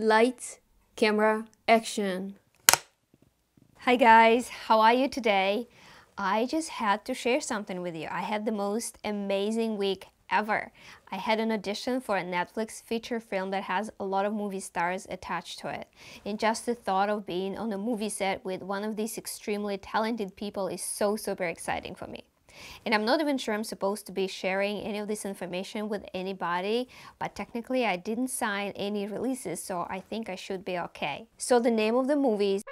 Lights, camera, action. Hi guys, how are you today? I just had to share something with you. I had the most amazing week ever. I had an audition for a Netflix feature film that has a lot of movie stars attached to it. And just the thought of being on a movie set with one of these extremely talented people is so super exciting for me. And I'm not even sure I'm supposed to be sharing any of this information with anybody, but technically I didn't sign any releases, so I think I should be okay. So the name of the movie is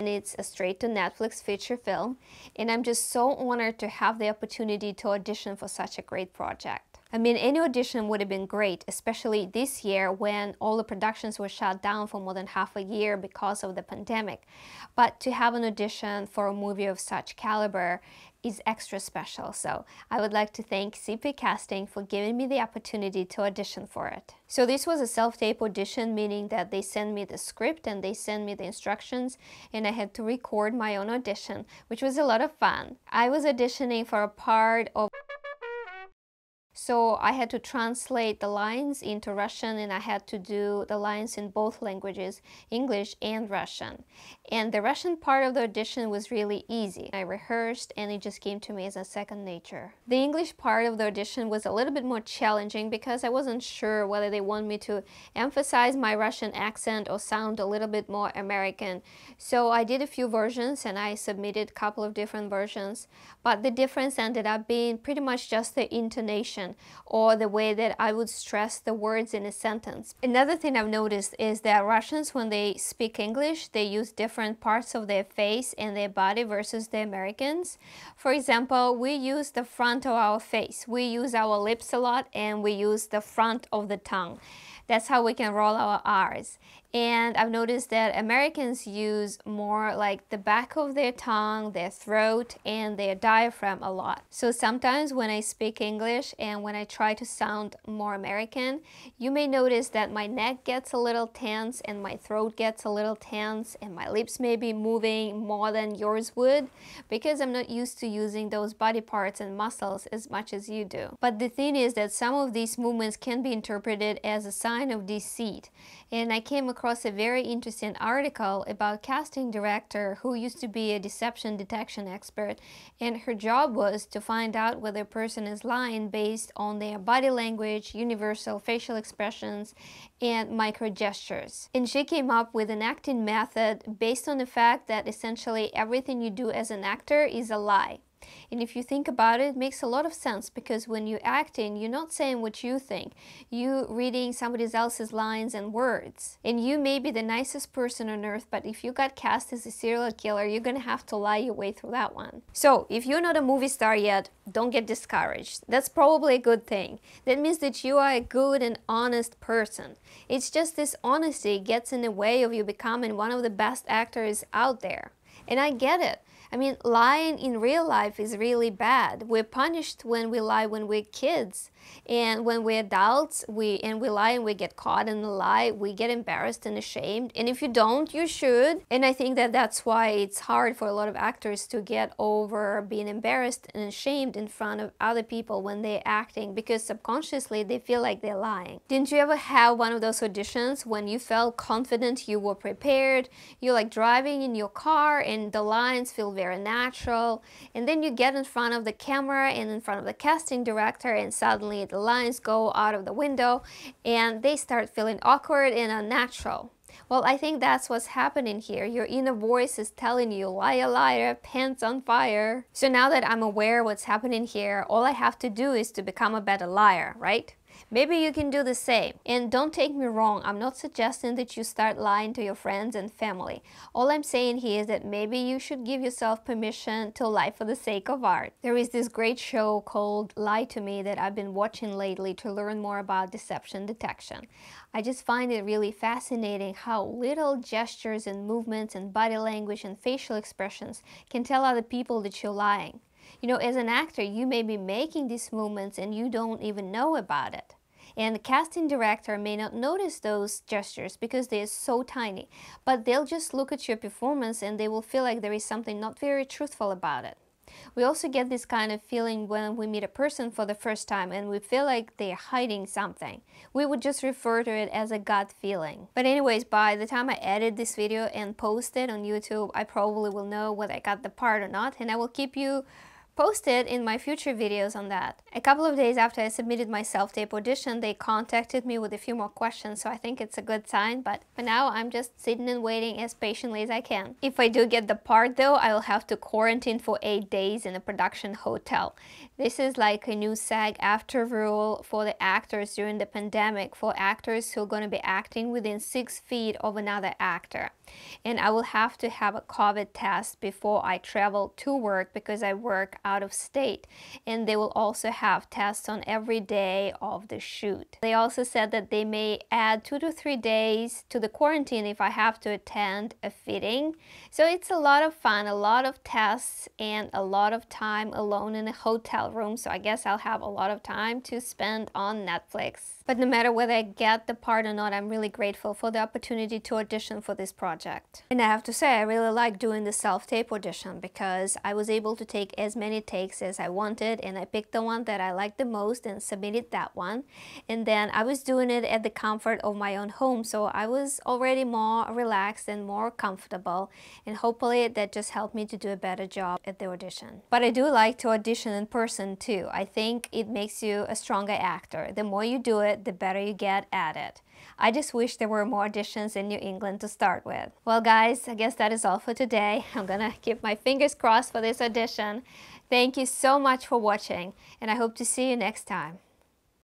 and it's a straight to Netflix feature film and I'm just so honored to have the opportunity to audition for such a great project. I mean, any audition would have been great, especially this year when all the productions were shut down for more than half a year because of the pandemic. But to have an audition for a movie of such caliber is extra special, so I would like to thank CP Casting for giving me the opportunity to audition for it. So this was a self-tape audition, meaning that they sent me the script and they sent me the instructions and I had to record my own audition, which was a lot of fun. I was auditioning for a part of so I had to translate the lines into Russian and I had to do the lines in both languages, English and Russian. And the Russian part of the audition was really easy. I rehearsed and it just came to me as a second nature. The English part of the audition was a little bit more challenging because I wasn't sure whether they want me to emphasize my Russian accent or sound a little bit more American. So I did a few versions and I submitted a couple of different versions, but the difference ended up being pretty much just the intonation or the way that I would stress the words in a sentence. Another thing I've noticed is that Russians, when they speak English, they use different parts of their face and their body versus the Americans. For example, we use the front of our face. We use our lips a lot and we use the front of the tongue. That's how we can roll our R's. And I've noticed that Americans use more like the back of their tongue, their throat, and their diaphragm a lot. So sometimes when I speak English and when I try to sound more American, you may notice that my neck gets a little tense and my throat gets a little tense and my lips may be moving more than yours would because I'm not used to using those body parts and muscles as much as you do. But the thing is that some of these movements can be interpreted as a sign of deceit. And I came across across a very interesting article about casting director who used to be a deception detection expert and her job was to find out whether a person is lying based on their body language, universal facial expressions, and micro gestures. And she came up with an acting method based on the fact that essentially everything you do as an actor is a lie. And if you think about it, it makes a lot of sense because when you're acting, you're not saying what you think. you reading somebody else's lines and words. And you may be the nicest person on earth, but if you got cast as a serial killer, you're gonna have to lie your way through that one. So if you're not a movie star yet, don't get discouraged. That's probably a good thing. That means that you are a good and honest person. It's just this honesty gets in the way of you becoming one of the best actors out there. And I get it. I mean, lying in real life is really bad. We're punished when we lie when we're kids. And when we're adults, we and we lie and we get caught in a lie, we get embarrassed and ashamed. And if you don't, you should. And I think that that's why it's hard for a lot of actors to get over being embarrassed and ashamed in front of other people when they're acting because subconsciously they feel like they're lying. Didn't you ever have one of those auditions when you felt confident, you were prepared, you're like driving in your car and the lines feel very very natural. And then you get in front of the camera and in front of the casting director and suddenly the lines go out of the window and they start feeling awkward and unnatural. Well, I think that's what's happening here. Your inner voice is telling you, liar, liar, pants on fire. So now that I'm aware what's happening here, all I have to do is to become a better liar, right? Maybe you can do the same. And don't take me wrong, I'm not suggesting that you start lying to your friends and family. All I'm saying here is that maybe you should give yourself permission to lie for the sake of art. There is this great show called Lie to Me that I've been watching lately to learn more about deception detection. I just find it really fascinating how little gestures and movements and body language and facial expressions can tell other people that you're lying you know, as an actor, you may be making these movements and you don't even know about it. And the casting director may not notice those gestures because they are so tiny, but they'll just look at your performance and they will feel like there is something not very truthful about it. We also get this kind of feeling when we meet a person for the first time and we feel like they're hiding something. We would just refer to it as a gut feeling. But anyways, by the time I edit this video and post it on YouTube, I probably will know whether I got the part or not and I will keep you posted in my future videos on that. A couple of days after I submitted my self-tape audition, they contacted me with a few more questions, so I think it's a good sign, but for now I'm just sitting and waiting as patiently as I can. If I do get the part though, I'll have to quarantine for 8 days in a production hotel. This is like a new SAG after rule for the actors during the pandemic for actors who are going to be acting within 6 feet of another actor and I will have to have a COVID test before I travel to work because I work out of state. And they will also have tests on every day of the shoot. They also said that they may add two to three days to the quarantine if I have to attend a fitting. So it's a lot of fun, a lot of tests, and a lot of time alone in a hotel room. So I guess I'll have a lot of time to spend on Netflix. But no matter whether I get the part or not, I'm really grateful for the opportunity to audition for this project project. And I have to say, I really like doing the self-tape audition because I was able to take as many takes as I wanted and I picked the one that I liked the most and submitted that one. And then I was doing it at the comfort of my own home, so I was already more relaxed and more comfortable and hopefully that just helped me to do a better job at the audition. But I do like to audition in person too. I think it makes you a stronger actor. The more you do it, the better you get at it. I just wish there were more auditions in New England to start with. Well guys, I guess that is all for today. I'm gonna keep my fingers crossed for this audition. Thank you so much for watching and I hope to see you next time.